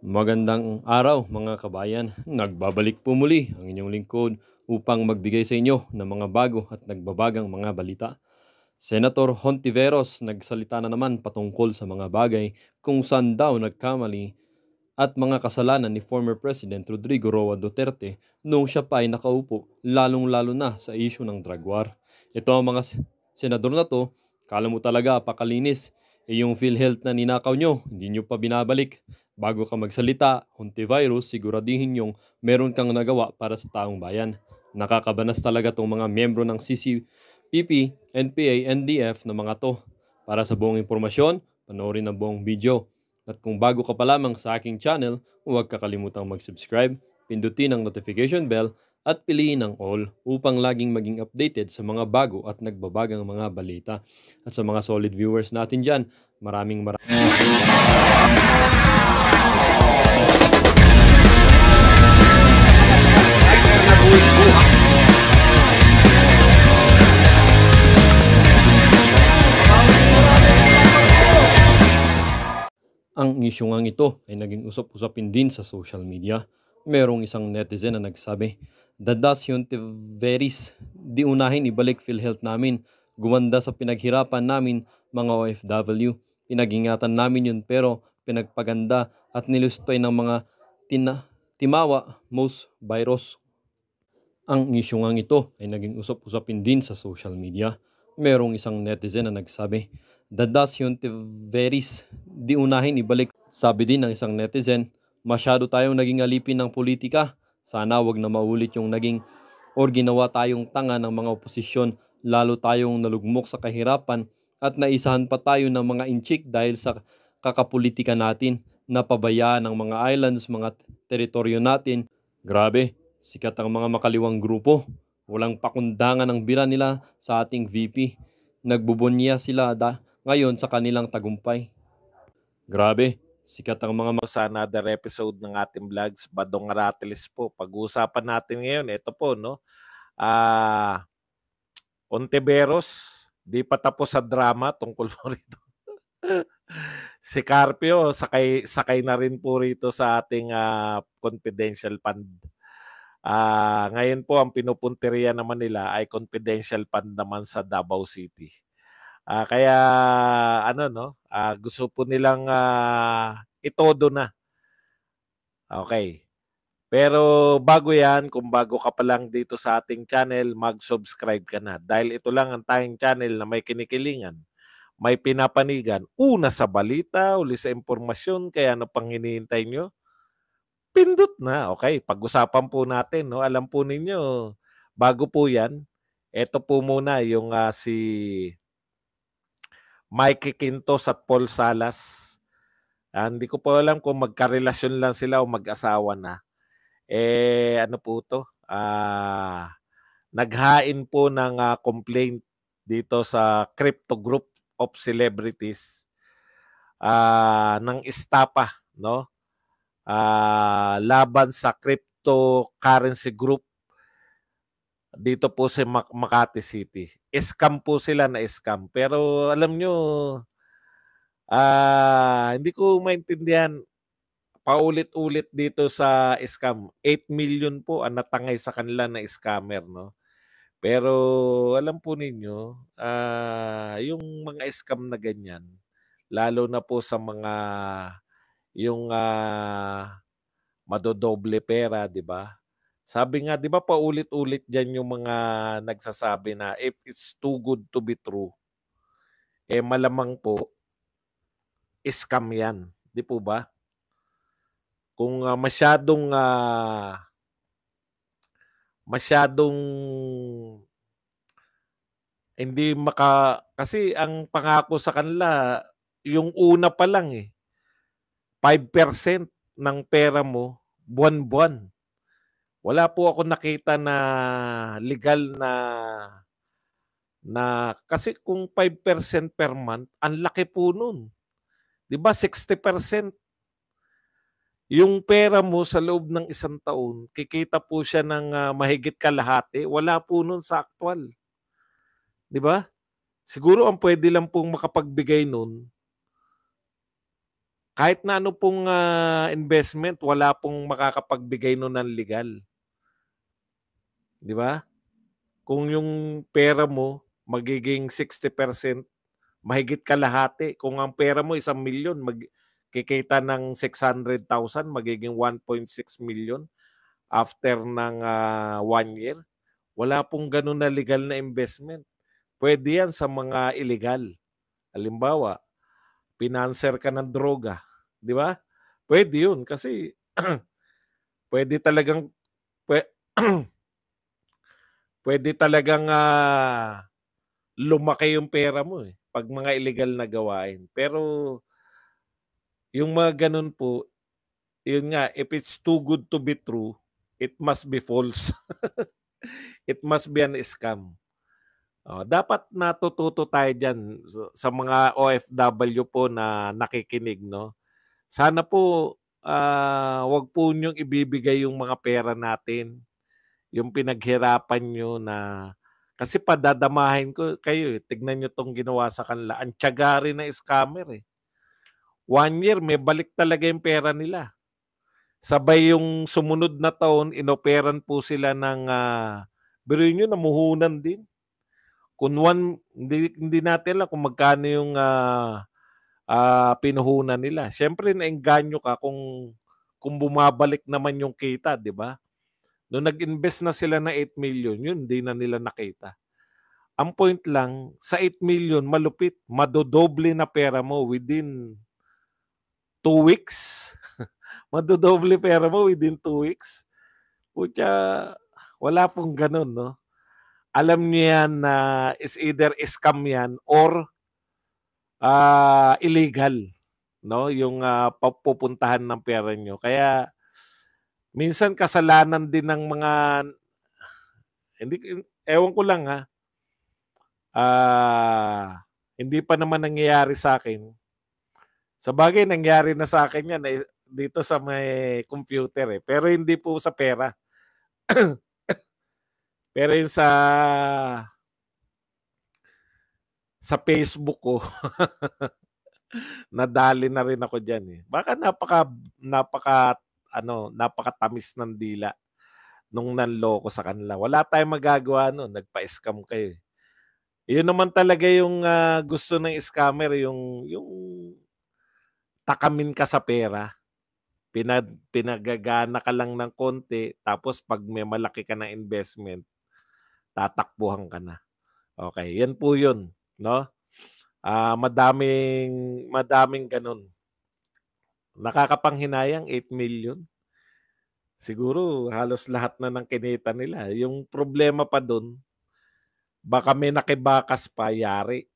Magandang araw mga kabayan. Nagbabalik po muli ang inyong lingkod upang magbigay sa inyo ng mga bago at nagbabagang mga balita. Senator Hontiveros nagsalita na naman patungkol sa mga bagay kung saan daw nagkamali at mga kasalanan ni former President Rodrigo Roa Duterte noong siya pa ay nakaupo lalong-lalo na sa isyu ng drug war. Ito ang mga senador na to, kala mo talaga pakalinis eh yung PhilHealth na ninakaw nyo, hindi nyo pa binabalik. Bago ka magsalita, huntivirus, siguradihin yung meron kang nagawa para sa taong bayan. Nakakabanas talaga tong mga miyembro ng CCPP, NPA, NDF na mga to. Para sa buong impormasyon, panoorin ang buong video. At kung bago ka pa lamang sa aking channel, huwag kakalimutang mag-subscribe, pindutin ang notification bell, at piliin ang all upang laging maging updated sa mga bago at nagbabagang mga balita. At sa mga solid viewers natin dyan, maraming maraming... Ang isyu ngang ito ay naging usap-usapin din sa social media. Merong isang netizen na nagsabi, Dadas yung Tiveris, di unahin ibalik PhilHealth namin. Gumanda sa pinaghirapan namin mga OFW. Pinagingatan namin yun pero pinagpaganda at nilustoy ng mga tina, timawa most virus ang isyu ngang ito ay naging usap-usapin din sa social media. Merong isang netizen na nagsabi, Dadas yung Tiveris, di unahin ibalik. Sabi din ng isang netizen, masyado tayong naging alipin ng politika. Sana wag na maulit yung naging or ginawa tayong tanga ng mga oposisyon lalo tayong nalugmok sa kahirapan at naisahan pa tayo ng mga inchik dahil sa kakapolitika natin napabayaan ng mga islands, mga teritoryo natin. Grabe, Sikat ang mga makaliwang grupo. Walang pakundangan ang bira nila sa ating VP. Nagbubunya sila da ngayon sa kanilang tagumpay. Grabe, sikat ang mga sa another episode ng ating vlogs. Badong Ratilis po. Pag-uusapan natin ngayon, ito po, no? Ah, uh, Ontiveros, di pa tapos sa drama tungkol mo rito. si Carpio, sakay, sakay na rin po rito sa ating uh, confidential fund Uh, ngayon po, ang pinupunteriya naman nila ay confidential fund naman sa Davao City. Uh, kaya, ano no, uh, gusto po nilang uh, itodo na. Okay. Pero bago yan, kung bago ka pa lang dito sa ating channel, mag-subscribe ka na. Dahil ito lang ang tayong channel na may kinikilingan, may pinapanigan. Una sa balita, uli sa impormasyon, kaya ano pang hinihintay nyo? pindot na. Okay, pag-usapan po natin. No? Alam po ninyo, bago po yan, eto po muna yung uh, si Mike Quintos at Paul Salas. Uh, hindi ko po alam kung magkarelasyon lang sila o mag-asawa na. Eh, ano po to? Uh, naghain po ng uh, complaint dito sa Crypto Group of Celebrities uh, ng Estapa, no? uh, laban sa cryptocurrency group dito po sa Mac- Makati City. Scam po sila na scam. Pero alam nyo, uh, hindi ko maintindihan paulit-ulit dito sa scam. 8 million po ang natangay sa kanila na scammer, no? Pero alam po ninyo, uh, yung mga scam na ganyan, lalo na po sa mga yung uh, madodoble pera, 'di ba? Sabi nga, 'di ba paulit-ulit diyan yung mga nagsasabi na if it's too good to be true, eh malamang po scam 'yan, 'di po ba? Kung uh, masyadong uh, masyadong hindi maka kasi ang pangako sa kanila yung una pa lang eh 5% ng pera mo buwan-buwan. Wala po ako nakita na legal na na kasi kung 5% per month, ang laki po nun. 'Di ba 60%? Yung pera mo sa loob ng isang taon, kikita po siya ng uh, mahigit kalahati, wala po nun sa actual. 'Di ba? Siguro ang pwede lang pong makapagbigay nun kahit na ano pong uh, investment, wala pong makakapagbigay no ng legal. Di ba? Kung yung pera mo magiging 60%, mahigit kalahati. Kung ang pera mo isang milyon, mag kikita ng 600,000, magiging 1.6 million after ng uh, one year. Wala pong ganun na legal na investment. Pwede yan sa mga illegal. Halimbawa, pinanser ka ng droga. Di ba? Pwede yun kasi pwede talagang pwede, talagang uh, lumaki yung pera mo eh pag mga illegal na gawain. Pero yung mga ganun po, yun nga, if it's too good to be true, it must be false. it must be an scam. Oh, dapat natututo tayo diyan sa mga OFW po na nakikinig, no? sana po uh, wag po niyong ibibigay yung mga pera natin. Yung pinaghirapan niyo na kasi padadamahin ko kayo, eh. tignan niyo tong ginawa sa kanila. Ang tiyaga rin na scammer eh. One year, may balik talaga yung pera nila. Sabay yung sumunod na taon, inoperan po sila ng, uh, pero yun yun, namuhunan din. Kung one, hindi, hindi natin alam kung magkano yung uh, uh, pinuhunan nila. Siyempre, naengganyo ka kung, kung bumabalik naman yung kita, di ba? Noong nag-invest na sila na 8 million, yun, hindi na nila nakita. Ang point lang, sa 8 million, malupit, madodoble na pera mo within 2 weeks. madodoble pera mo within 2 weeks. Putya, wala pong ganun, no? Alam niyo yan na is either scam yan or uh, illegal no yung uh, ah, pupuntahan ng pera nyo. Kaya minsan kasalanan din ng mga hindi ewan ko lang ha. Uh, hindi pa naman nangyayari sa akin. Sa bagay, nangyari na sa akin yan eh, dito sa may computer eh. Pero hindi po sa pera. Pero yung sa sa Facebook ko. Nadali na rin ako diyan eh. Baka napaka napaka ano, napakatamis ng dila nung nanloko sa kanila. Wala tayong magagawa no, nagpa-scam kayo. Eh. Yun naman talaga yung uh, gusto ng scammer, yung yung takamin ka sa pera. Pinag, pinagagana ka lang ng konti, tapos pag may malaki ka na investment, tatakbuhan ka na. Okay, yan po yun no? Ah, uh, madaming madaming ganun. Nakakapanghinayang 8 million. Siguro halos lahat na ng kinita nila. Yung problema pa doon, baka may nakibakas pa yari.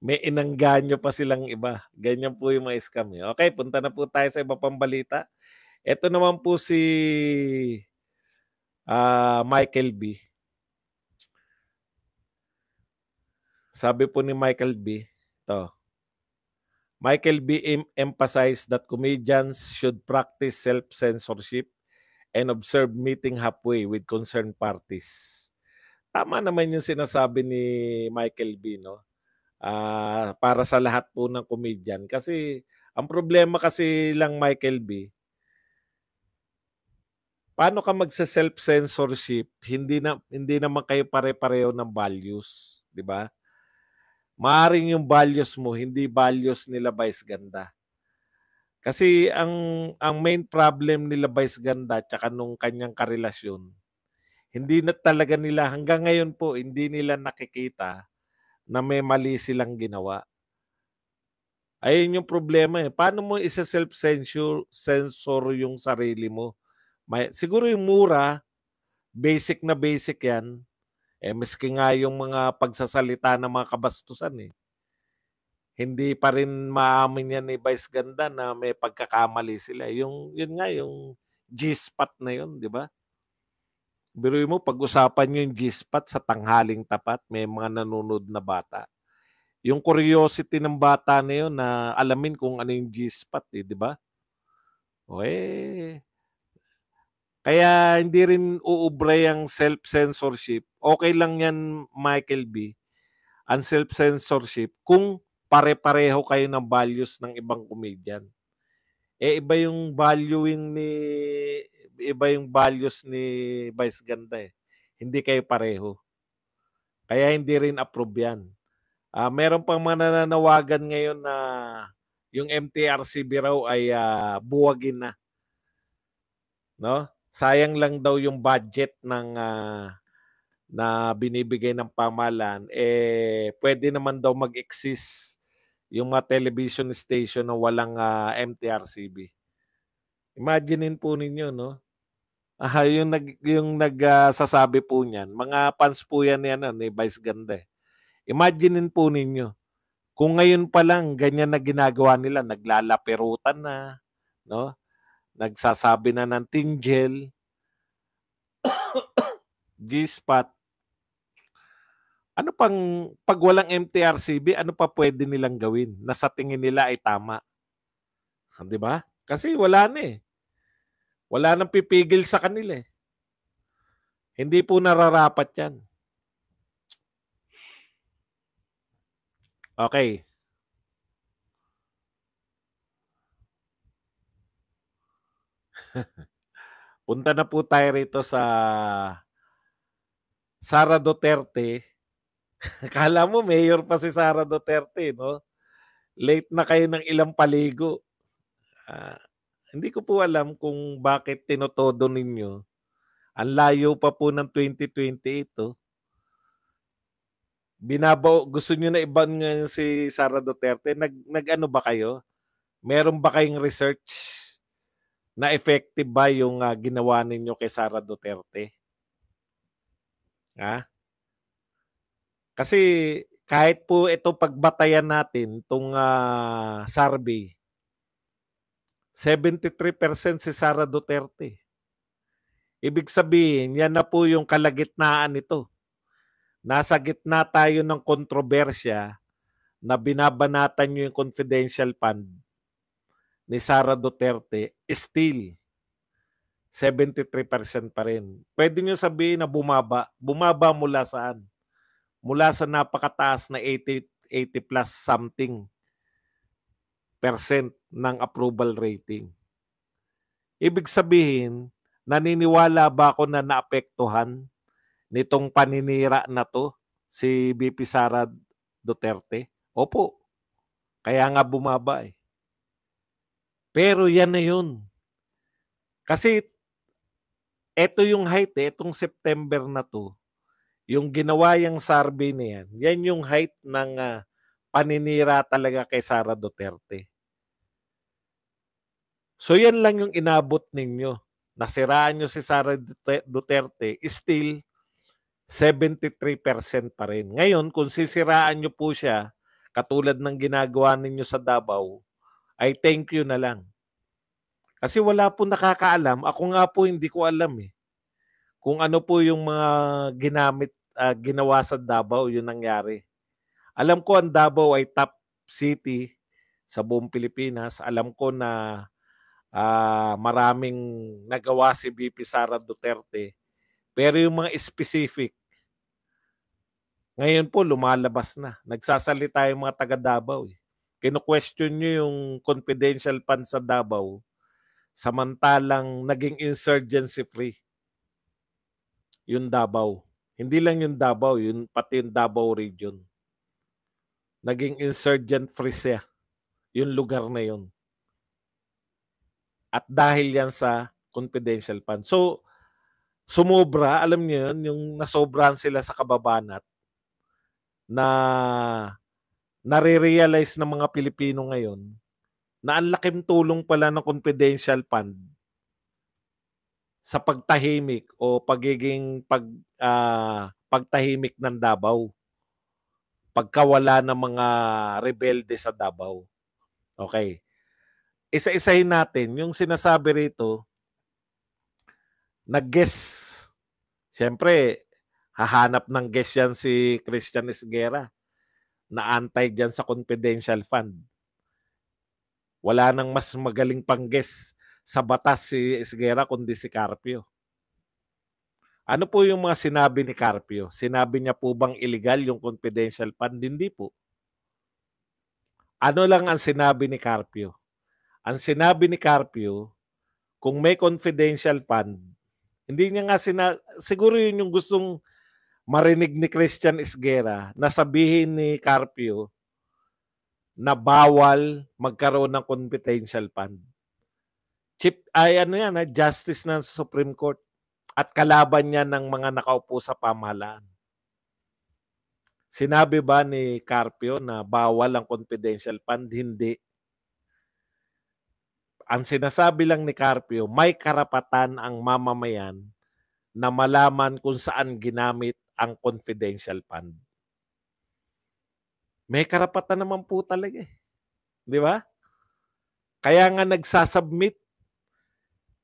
may inangganyo pa silang iba. Ganyan po yung mga scam. Eh. Okay, punta na po tayo sa iba pang balita. Ito naman po si uh, Michael B. Sabi po ni Michael B. to. Michael B. Em emphasized that comedians should practice self-censorship and observe meeting halfway with concerned parties. Tama naman yung sinasabi ni Michael B. No? Uh, para sa lahat po ng comedian. Kasi ang problema kasi lang Michael B. Paano ka magsa-self-censorship? Hindi na hindi naman kayo pare-pareho ng values, 'di ba? maaring yung values mo, hindi values nila Vice Ganda. Kasi ang ang main problem nila Vice Ganda tsaka nung kanyang karelasyon, hindi na talaga nila hanggang ngayon po hindi nila nakikita na may mali silang ginawa. Ayun yung problema eh. Paano mo isa self-censor sensor yung sarili mo? May, siguro yung mura, basic na basic yan. Eh, miski nga yung mga pagsasalita ng mga kabastusan eh. Hindi pa rin maamin yan ni Vice Ganda na may pagkakamali sila. Yung, yun nga, yung G-spot na yun, di ba? Biruin mo, pag-usapan yung G-spot sa tanghaling tapat, may mga nanonood na bata. Yung curiosity ng bata na yun na alamin kung ano yung G-spot, eh, di ba? O eh, kaya hindi rin uubre ang self-censorship okay lang yan, Michael B., ang self-censorship kung pare-pareho kayo ng values ng ibang comedian. Eh, iba yung valuing ni iba yung values ni Vice Ganda eh. Hindi kayo pareho. Kaya hindi rin approve yan. Uh, meron pang mga nananawagan ngayon na yung MTRCB raw ay uh, buwagin na. No? Sayang lang daw yung budget ng uh, na binibigay ng pamalan, eh pwede naman daw mag-exist yung mga television station na walang uh, ah, MTRCB. Imaginein po ninyo, no? Ah, yung nag yung nagsasabi ah, uh, po niyan, mga fans po yan ni ano ni Vice Ganda. Eh. Imaginein po ninyo kung ngayon pa lang ganyan na ginagawa nila, naglalaperutan na, no? Nagsasabi na ng tingel, g ano pang pag walang MTRCB, ano pa pwede nilang gawin na sa tingin nila ay tama? Ah, 'Di ba? Kasi wala na eh. Wala nang pipigil sa kanila eh. Hindi po nararapat 'yan. Okay. Punta na po tayo rito sa Sara Duterte Kala mo mayor pa si Sara Duterte, no? Late na kayo ng ilang paligo. Uh, hindi ko po alam kung bakit tinotodo ninyo. Ang layo pa po ng 2020 ito. Binabaw, gusto niyo na iban ngayon si Sara Duterte? Nag, nag-ano ba kayo? Meron ba kayong research na effective ba yung uh, ginawa ninyo kay Sara Duterte? Ha? Ah? Kasi kahit po ito pagbatayan natin, itong uh, survey, 73% si Sara Duterte. Ibig sabihin, yan na po yung kalagitnaan nito. Nasa gitna tayo ng kontrobersya na binabanatan nyo yung confidential fund ni Sara Duterte, still 73% pa rin. Pwede nyo sabihin na bumaba. Bumaba mula saan? mula sa napakataas na 80, 80 plus something percent ng approval rating. Ibig sabihin, naniniwala ba ako na naapektuhan nitong paninira na to si BP Sara Duterte? Opo. Kaya nga bumaba eh. Pero yan na yun. Kasi eto yung height eh, itong September na to, yung ginawa yung survey na yan, yan yung height ng uh, paninira talaga kay Sara Duterte. So yan lang yung inabot ninyo. Nasiraan nyo si Sara Duterte, still 73% pa rin. Ngayon, kung sisiraan nyo po siya, katulad ng ginagawa ninyo sa Davao, ay thank you na lang. Kasi wala po nakakaalam. Ako nga po hindi ko alam eh kung ano po yung mga ginamit uh, ginawa sa Davao yun nangyari. Alam ko ang Davao ay top city sa buong Pilipinas. Alam ko na uh, maraming nagawa si BP Sara Duterte. Pero yung mga specific, ngayon po lumalabas na. Nagsasalita yung mga taga Davao. Eh. Kino-question nyo yung confidential fund sa Davao samantalang naging insurgency free yung Davao. Hindi lang yung Davao, yun, pati yung Davao region. Naging insurgent free siya, yung lugar na yun. At dahil yan sa confidential fund. So, sumobra, alam niyo yun, yung nasobrahan sila sa kababanat na nare-realize ng mga Pilipino ngayon na ang laking tulong pala ng confidential fund sa pagtahimik o pagiging pag uh, pagtahimik ng Davao. Pagkawala ng mga rebelde sa Davao. Okay. Isa-isahin natin yung sinasabi rito nag-guess. Siyempre, hahanap ng guess yan si Christian Esguera na antay dyan sa confidential fund. Wala nang mas magaling pang guess sa batas si Esguera kundi si Carpio. Ano po yung mga sinabi ni Carpio? Sinabi niya po bang illegal yung confidential fund? Hindi po. Ano lang ang sinabi ni Carpio? Ang sinabi ni Carpio, kung may confidential fund, hindi niya nga sina... Siguro yun yung gustong marinig ni Christian Isguera na sabihin ni Carpio na bawal magkaroon ng confidential fund. Chip, ay ano yan, ah, justice ng Supreme Court at kalaban niya ng mga nakaupo sa pamahalaan. Sinabi ba ni Carpio na bawal ang confidential fund? Hindi. Ang sinasabi lang ni Carpio, may karapatan ang mamamayan na malaman kung saan ginamit ang confidential fund. May karapatan naman po talaga eh. Di ba? Kaya nga nagsasubmit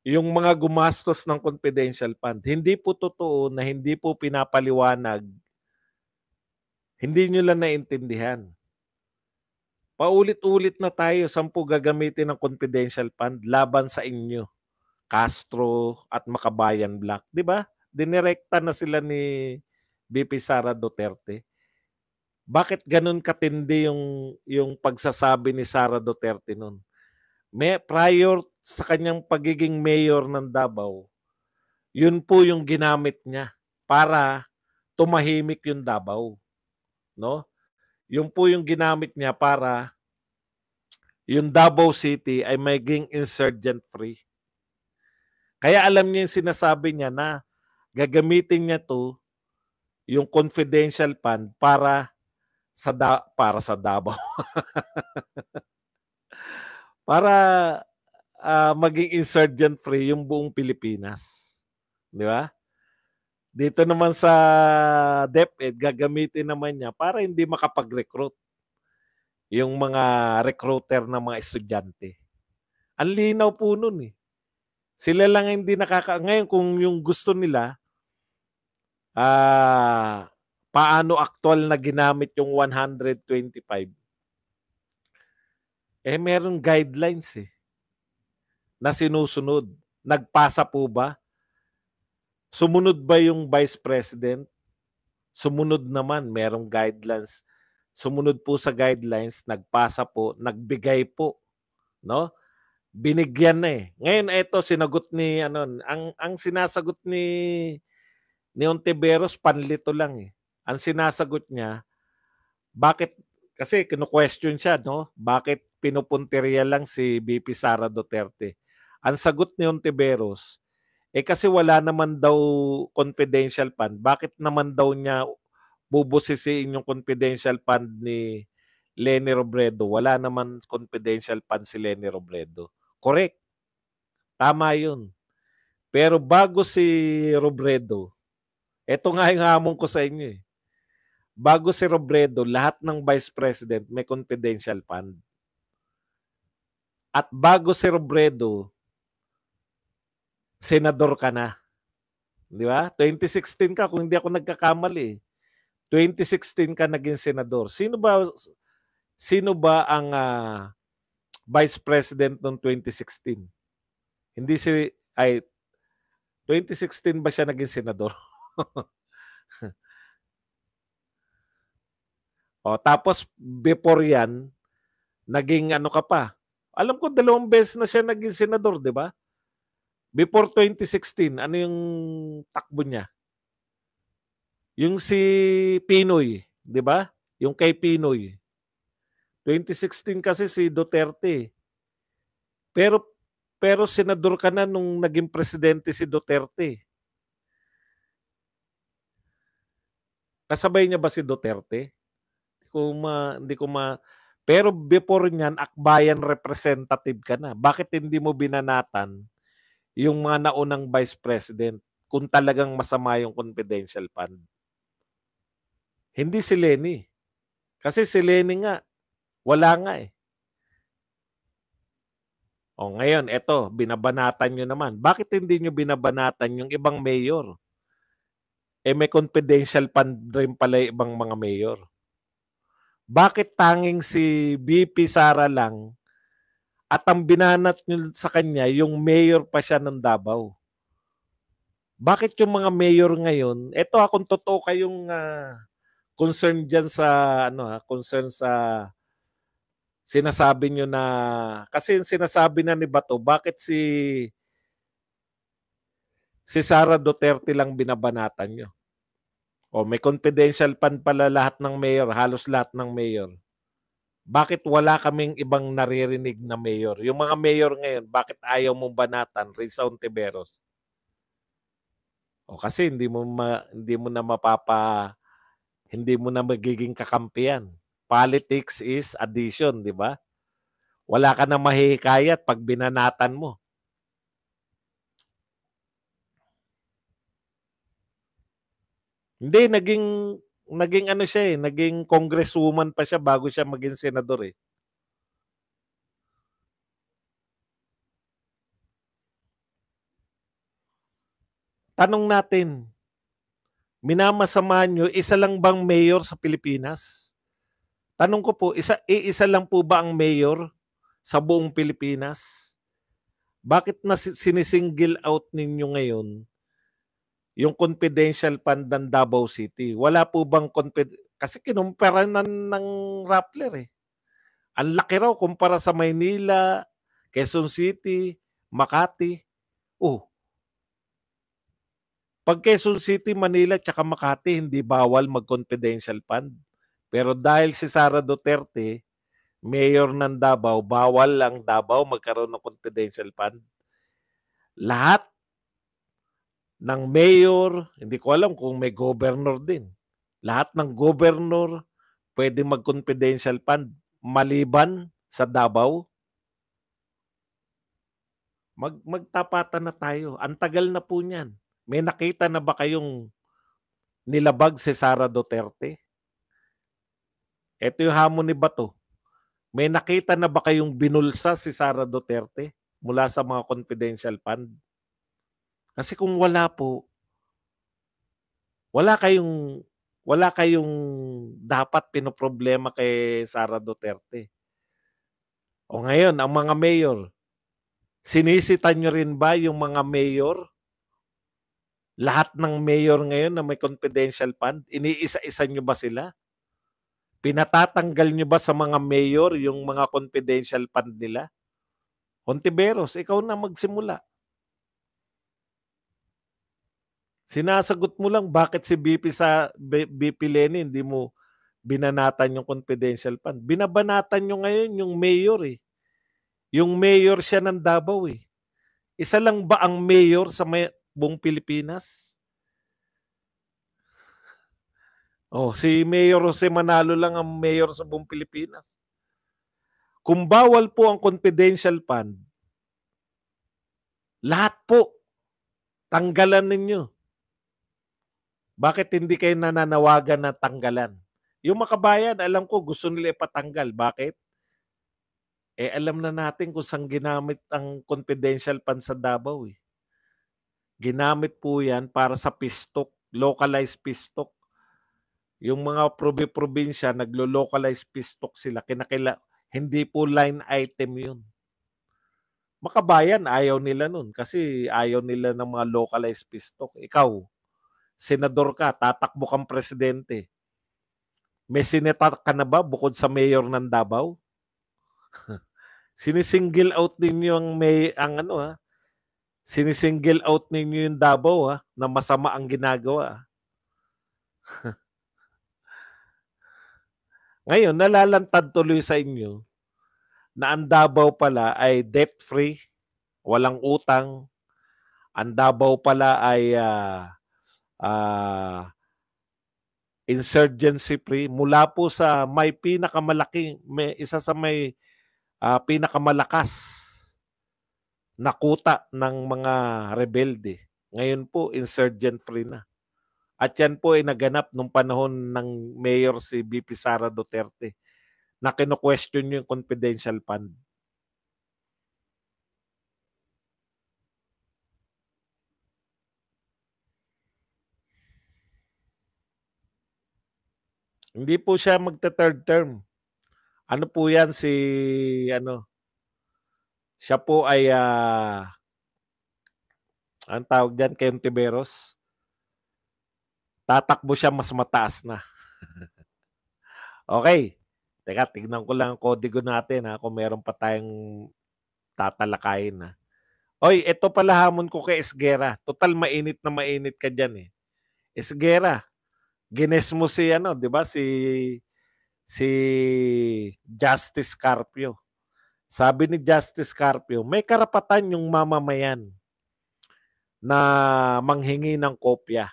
yung mga gumastos ng confidential fund. Hindi po totoo na hindi po pinapaliwanag. Hindi nyo lang naintindihan. Paulit-ulit na tayo saan po gagamitin ng confidential fund laban sa inyo. Castro at Makabayan Black. Di ba? Dinirekta na sila ni BP Sara Duterte. Bakit ganun katindi yung, yung pagsasabi ni Sara Duterte noon? May prior sa kanyang pagiging mayor ng Davao, yun po yung ginamit niya para tumahimik yung Davao. No? Yun po yung ginamit niya para yung Davao City ay maging insurgent free. Kaya alam niya yung sinasabi niya na gagamitin niya to yung confidential fund para sa da- para sa Davao. para uh, maging insurgent free yung buong Pilipinas. Di ba? Dito naman sa DepEd, gagamitin naman niya para hindi makapag-recruit yung mga recruiter ng mga estudyante. Ang linaw po nun eh. Sila lang hindi nakaka... Ngayon kung yung gusto nila, ah, uh, paano actual na ginamit yung 125, eh meron guidelines eh na sinusunod? Nagpasa po ba? Sumunod ba yung Vice President? Sumunod naman, merong guidelines. Sumunod po sa guidelines, nagpasa po, nagbigay po, no? Binigyan na eh. Ngayon ito sinagot ni ano, ang ang sinasagot ni ni Ontiveros panlito lang eh. Ang sinasagot niya, bakit kasi kino-question siya, no? Bakit pinupunteriya lang si BP Sara Duterte? Ang sagot ni Ontiveros, eh kasi wala naman daw confidential fund. Bakit naman daw niya bubusisiin yung confidential fund ni Lenny Robredo? Wala naman confidential fund si Lenny Robredo. Correct. Tama yun. Pero bago si Robredo, eto nga yung hamon ko sa inyo eh. Bago si Robredo, lahat ng vice president may confidential fund. At bago si Robredo, senador ka na. Di ba? 2016 ka, kung hindi ako nagkakamali. 2016 ka naging senador. Sino ba sino ba ang uh, vice president noong 2016? Hindi si ay 2016 ba siya naging senador? o tapos before 'yan naging ano ka pa? Alam ko dalawang beses na siya naging senador, 'di ba? Before 2016, ano yung takbo niya? Yung si Pinoy, di ba? Yung kay Pinoy. 2016 kasi si Duterte. Pero pero senador ka na nung naging presidente si Duterte. Kasabay niya ba si Duterte? Hindi ko ma hindi ko ma pero before niyan, akbayan representative ka na. Bakit hindi mo binanatan yung mga naunang vice president kung talagang masama yung confidential fund. Hindi si Lenny. Kasi si Lenny nga, wala nga eh. O ngayon, eto, binabanatan nyo naman. Bakit hindi nyo binabanatan yung ibang mayor? Eh may confidential fund rin pala ibang mga mayor. Bakit tanging si VP Sara lang at ang binanat nyo sa kanya, yung mayor pa siya ng Davao. Bakit yung mga mayor ngayon, eto ha, kung totoo kayong uh, concern dyan sa, ano ha, concern sa sinasabi nyo na, kasi yung sinasabi na ni Bato, bakit si si Sara Duterte lang binabanatan nyo? O may confidential pan pala lahat ng mayor, halos lahat ng mayor bakit wala kaming ibang naririnig na mayor? Yung mga mayor ngayon, bakit ayaw mong banatan Rizal Tiberos? O kasi hindi mo ma, hindi mo na mapapa hindi mo na magiging kakampiyan. Politics is addition, di ba? Wala ka na mahihikayat pag binanatan mo. Hindi, naging naging ano siya eh, naging congresswoman pa siya bago siya maging senador eh. Tanong natin, minamasamahan nyo, isa lang bang mayor sa Pilipinas? Tanong ko po, isa, iisa eh, lang po ba ang mayor sa buong Pilipinas? Bakit na sinisingle out ninyo ngayon yung confidential fund ng Davao City. Wala po bang confidential? Kasi kinumpara na ng Rappler eh. Ang laki raw kumpara sa Maynila, Quezon City, Makati. Oh, pag Quezon City, Manila, tsaka Makati, hindi bawal mag-confidential fund. Pero dahil si Sara Duterte, mayor ng Davao, bawal ang Davao magkaroon ng confidential fund. Lahat ng mayor, hindi ko alam kung may governor din. Lahat ng governor pwede mag-confidential fund maliban sa Davao. Mag magtapatan na tayo. Ang tagal na po niyan. May nakita na ba kayong nilabag si Sara Duterte? Ito yung hamon ni Bato. May nakita na ba kayong binulsa si Sara Duterte mula sa mga confidential fund? Kasi kung wala po, wala kayong wala kayong dapat pinoproblema kay Sara Duterte. O ngayon, ang mga mayor, sinisita nyo rin ba yung mga mayor? Lahat ng mayor ngayon na may confidential fund, iniisa-isa nyo ba sila? Pinatatanggal nyo ba sa mga mayor yung mga confidential fund nila? Contiveros, ikaw na magsimula. Sinasagot mo lang bakit si BP sa BP Lenin hindi mo binanatan yung confidential fund. Binabanatan nyo ngayon yung mayor eh. Yung mayor siya ng Davao eh. Isa lang ba ang mayor sa may buong Pilipinas? Oh, si Mayor Jose Manalo lang ang mayor sa buong Pilipinas. Kung bawal po ang confidential fund, lahat po, tanggalan ninyo. Bakit hindi kayo nananawagan na tanggalan? Yung makabayan, alam ko gusto nila ipatanggal. Bakit? Eh alam na natin kung saan ginamit ang confidential fund sa Davao eh. Ginamit po yan para sa pistok, localized pistok. Yung mga probi-probinsya, naglo-localize pistok sila. Kinakila, hindi po line item yun. Makabayan, ayaw nila nun kasi ayaw nila ng mga localized pistok. Ikaw, senador ka, tatakbo kang presidente. May sineta ka na ba bukod sa mayor ng Davao? Sinisingle out ninyo ang may ang ano ha. Sinisingle out ninyo yung Davao ha na masama ang ginagawa. Ngayon, nalalantad tuloy sa inyo na ang Davao pala ay debt-free, walang utang. Ang Davao pala ay uh, uh, insurgency free mula po sa may pinakamalaking may isa sa may uh, pinakamalakas na kuta ng mga rebelde. Ngayon po insurgent free na. At yan po ay naganap nung panahon ng mayor si BP Sara Duterte na kino-question yung confidential fund. Hindi po siya magte-third term. Ano po 'yan si ano? Siya po ay uh, ah, ang tawag diyan kay Ontiveros. Tatakbo siya mas mataas na. okay. Teka, tignan ko lang ang kodigo natin ha kung meron pa tayong tatalakayin ha. Oy, ito pala hamon ko kay Esguera. Total mainit na mainit ka diyan eh. Esguera, gines mo si ano, 'di ba? Si si Justice Carpio. Sabi ni Justice Carpio, may karapatan yung mamamayan na manghingi ng kopya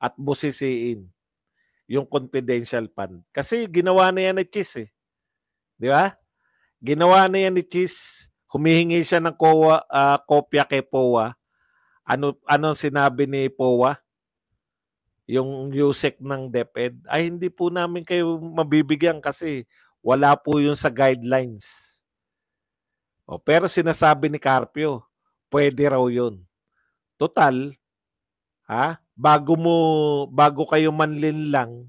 at busisiin yung confidential fund. Kasi ginawa na yan ni Chis eh. Di ba? Ginawa na yan ni Chis. Humihingi siya ng kowa, uh, kopya kay POA. Ano, anong sinabi ni POA? yung USEC ng DepEd, ay hindi po namin kayo mabibigyan kasi wala po yun sa guidelines. O, pero sinasabi ni Carpio, pwede raw yun. Total, ha? Bago mo bago kayo manlin lang,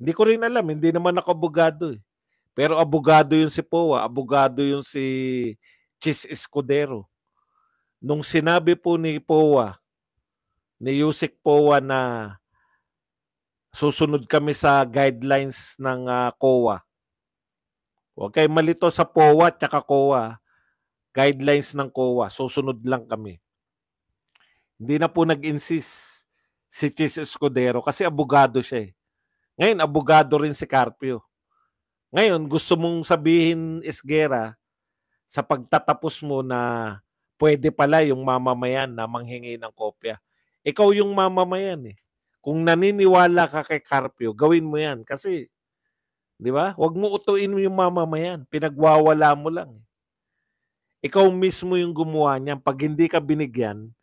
hindi ko rin alam, hindi naman ako abogado eh. Pero abogado yun si Poa, abogado yun si Chis Escudero. Nung sinabi po ni Poa, ni Yusik Poa na Susunod kami sa guidelines ng uh, COA. Okay, malito sa POA at saka COA. Guidelines ng COA, susunod lang kami. Hindi na po nag-insist si Chis Escudero kasi abogado siya eh. Ngayon, abogado rin si Carpio. Ngayon, gusto mong sabihin, Esguera, sa pagtatapos mo na pwede pala yung mamamayan na manghingi ng kopya. Ikaw yung mamamayan eh. Kung naniniwala ka kay Carpio, gawin mo yan. Kasi, di ba? Huwag mo utuin yung mama mo yan. Pinagwawala mo lang. Eh. Ikaw mismo yung gumawa niyan. Pag hindi ka binigyan,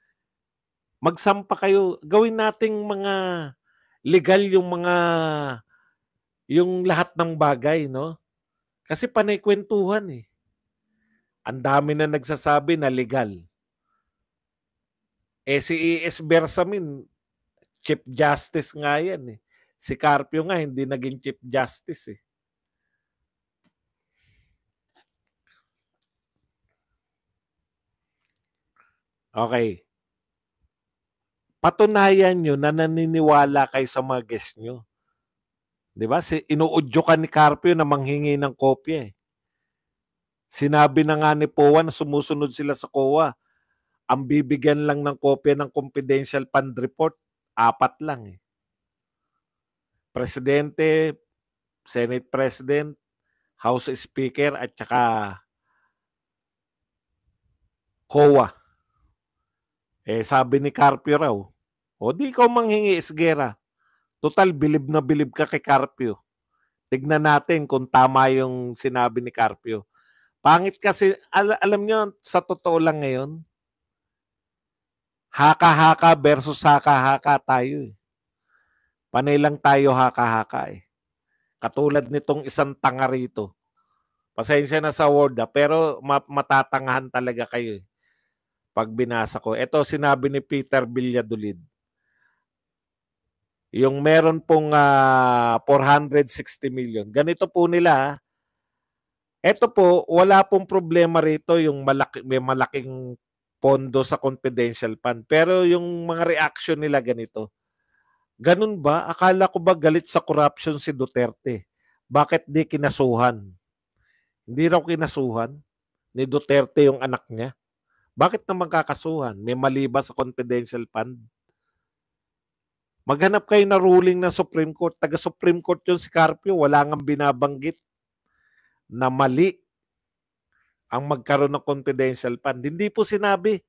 magsampa kayo. Gawin nating mga legal yung mga yung lahat ng bagay, no? Kasi panay kwentuhan eh. Ang dami na nagsasabi na legal. Eh si ES Bersamin, chip justice nga yan eh. Si Carpio nga hindi naging chip justice eh. Okay. Patunayan nyo na naniniwala kayo sa mga guest nyo. Di ba? Si, inuudyo ka ni Carpio na manghingi ng kopya eh. Sinabi na nga ni Powa na sumusunod sila sa COA. Ang bibigyan lang ng kopya ng confidential fund report apat lang eh. Presidente, Senate President, House Speaker at saka COA. Eh sabi ni Carpio raw, o di ikaw manghingi isgera. Total, bilib na bilib ka kay Carpio. Tignan natin kung tama yung sinabi ni Carpio. Pangit kasi, al- alam nyo, sa totoo lang ngayon, Haka-haka versus haka-haka tayo eh. Panay lang tayo haka-haka eh. Katulad nitong isang tanga rito. Pasensya na sa word ha, ah, pero matatangahan talaga kayo eh. Pag binasa ko. Ito sinabi ni Peter Villadolid. Yung meron pong uh, ah, 460 million. Ganito po nila. Ito ah. po, wala pong problema rito yung malaki, may malaking pondo sa confidential fund. Pero yung mga reaction nila ganito. Ganun ba? Akala ko ba galit sa corruption si Duterte? Bakit di kinasuhan? Hindi raw kinasuhan ni Duterte yung anak niya. Bakit naman magkakasuhan? May mali ba sa confidential fund? Maghanap kayo na ruling ng Supreme Court. Taga Supreme Court yun si Carpio. Wala nga binabanggit na mali ang magkaroon ng confidential fund. Hindi po sinabi.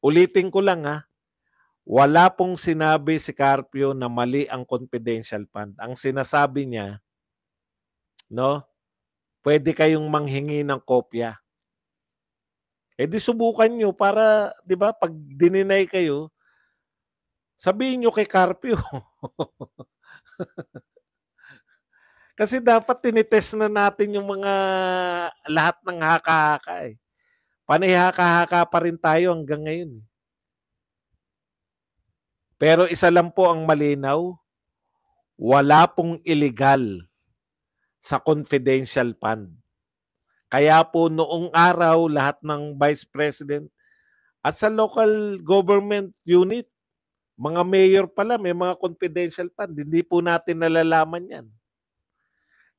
Ulitin ko lang ha. Wala pong sinabi si Carpio na mali ang confidential fund. Ang sinasabi niya, no, pwede kayong manghingi ng kopya. Eh di subukan nyo para, di ba, pag dininay kayo, sabihin nyo kay Carpio. Kasi dapat tinitest na natin yung mga lahat ng haka-haka eh. Panay eh, haka-haka pa rin tayo hanggang ngayon. Eh. Pero isa lang po ang malinaw, wala pong illegal sa confidential fund. Kaya po noong araw, lahat ng vice president at sa local government unit, mga mayor pala, may mga confidential fund. Hindi po natin nalalaman yan.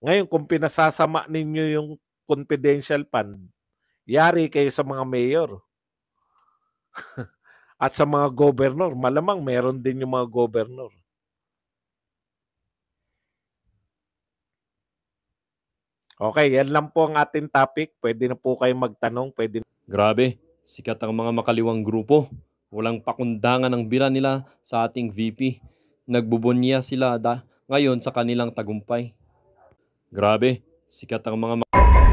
Ngayon, kung pinasasama ninyo yung confidential fund, yari kayo sa mga mayor. At sa mga governor, malamang meron din yung mga governor. Okay, yan lang po ang ating topic. Pwede na po kayo magtanong. Pwede... Grabe, sikat ang mga makaliwang grupo. Walang pakundangan ang bira nila sa ating VP. Nagbubunya sila da ngayon sa kanilang tagumpay. Grabe, sikat ang mga